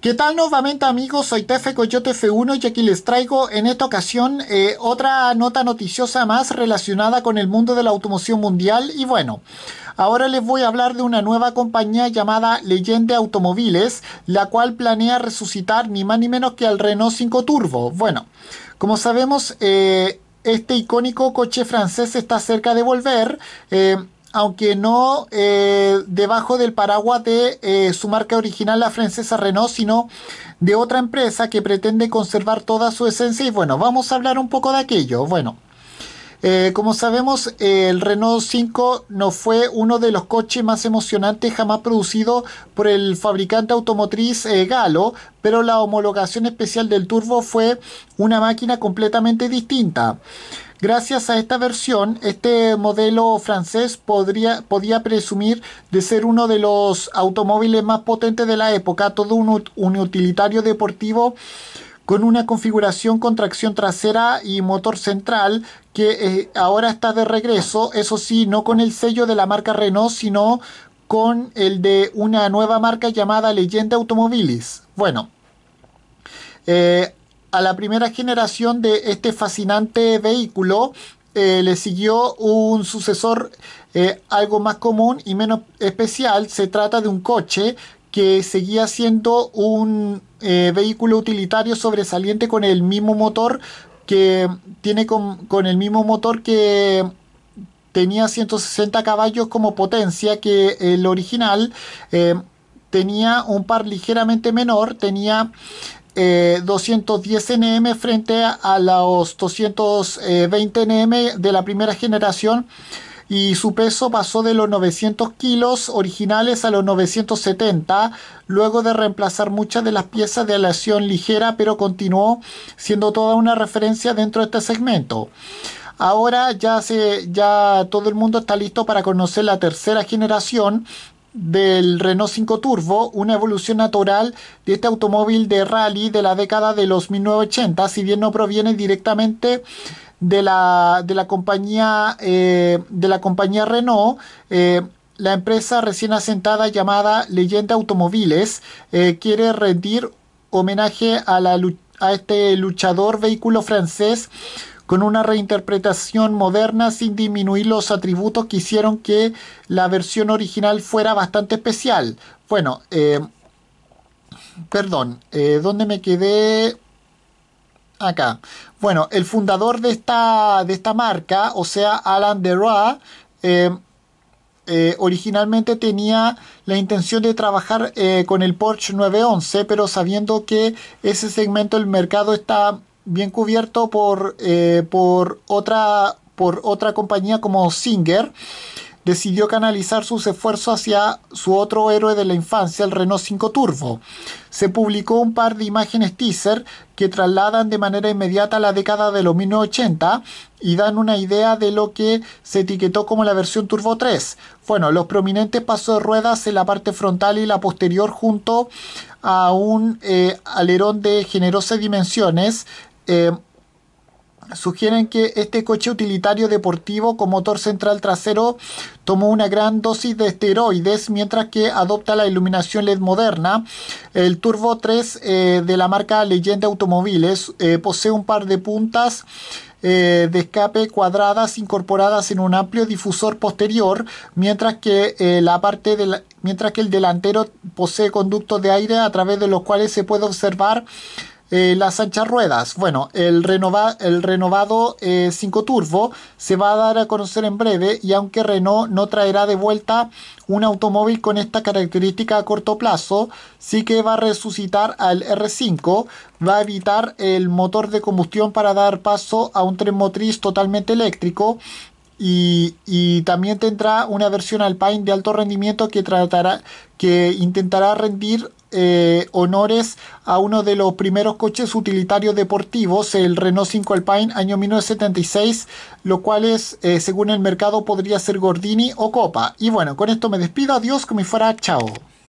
¿Qué tal nuevamente amigos? Soy Tefe Coyote F1 y aquí les traigo en esta ocasión eh, otra nota noticiosa más relacionada con el mundo de la automoción mundial y bueno, ahora les voy a hablar de una nueva compañía llamada Leyende Automóviles, la cual planea resucitar ni más ni menos que al Renault 5 Turbo. Bueno, como sabemos, eh, este icónico coche francés está cerca de volver. Eh, aunque no eh, debajo del paraguas de eh, su marca original, la francesa Renault, sino de otra empresa que pretende conservar toda su esencia. Y bueno, vamos a hablar un poco de aquello. Bueno. Eh, como sabemos, el Renault 5 no fue uno de los coches más emocionantes jamás producido por el fabricante automotriz eh, Galo, pero la homologación especial del turbo fue una máquina completamente distinta. Gracias a esta versión, este modelo francés podría, podía presumir de ser uno de los automóviles más potentes de la época, todo un utilitario deportivo con una configuración con tracción trasera y motor central que eh, ahora está de regreso, eso sí, no con el sello de la marca Renault, sino con el de una nueva marca llamada Leyenda Automobilis. Bueno, eh, a la primera generación de este fascinante vehículo eh, le siguió un sucesor algo más común y menos especial. Se trata de un coche que seguía siendo un eh, vehículo utilitario sobresaliente con el mismo motor que tiene con, el mismo motor que tenía 160 caballos como potencia que el original eh, tenía un par ligeramente menor tenía 210 eh, nm frente a los 220 nm de la primera generación y su peso pasó de los 900 kilos originales a los 970, luego de reemplazar muchas de las piezas de aleación ligera, pero continuó siendo toda una referencia dentro de este segmento. Ahora ya, se, ya todo el mundo está listo para conocer la tercera generación del Renault 5 Turbo, una evolución natural de este automóvil de rally de la década de los 1980, si bien no proviene directamente de la, de la compañía, eh, de la compañía Renault, eh, la empresa recién asentada llamada Leyenda Automóviles eh, quiere rendir homenaje a, la, a este luchador vehículo francés con una reinterpretación moderna sin disminuir los atributos que hicieron que la versión original fuera bastante especial. Bueno, perdón, ¿dónde me quedé? acá. Bueno, el fundador de esta, de esta marca, o sea, Alan DeRoy, eh, eh, originalmente tenía la intención de trabajar eh, con el Porsche 911, pero sabiendo que ese segmento del mercado está bien cubierto por, por, otra, por otra compañía como Singer, decidió canalizar sus esfuerzos hacia su otro héroe de la infancia, el Renault 5 Turbo. Se publicó un par de imágenes teaser que trasladan de manera inmediata la década de los 1980 y dan una idea de lo que se etiquetó como la versión Turbo 3. Bueno, los prominentes pasos de ruedas en la parte frontal y la posterior junto a un eh, alerón de generosas dimensiones, eh, sugieren que este coche utilitario deportivo con motor central trasero tomó una gran dosis de esteroides mientras que adopta la iluminación LED moderna. El Turbo 3 eh, de la marca Leyenda Automóviles eh, posee un par de puntas eh, de escape cuadradas incorporadas en un amplio difusor posterior, mientras que la parte mientras que el delantero posee conductos de aire a través de los cuales se puede observar eh, las anchas ruedas, bueno, el, el renovado 5 eh, Turbo se va a dar a conocer en breve y aunque Renault no traerá de vuelta un automóvil con esta característica a corto plazo, sí que va a resucitar al R5, va a evitar el motor de combustión para dar paso a un tren motriz totalmente eléctrico y, y, también tendrá una versión Alpine de alto rendimiento que tratará que intentará rendir eh, honores a uno de los primeros coches utilitarios deportivos, el Renault 5 Alpine año 1976, lo cual es eh, según el mercado podría ser Gordini o Copa. Y bueno, con esto me despido, adiós, como fuera, chao.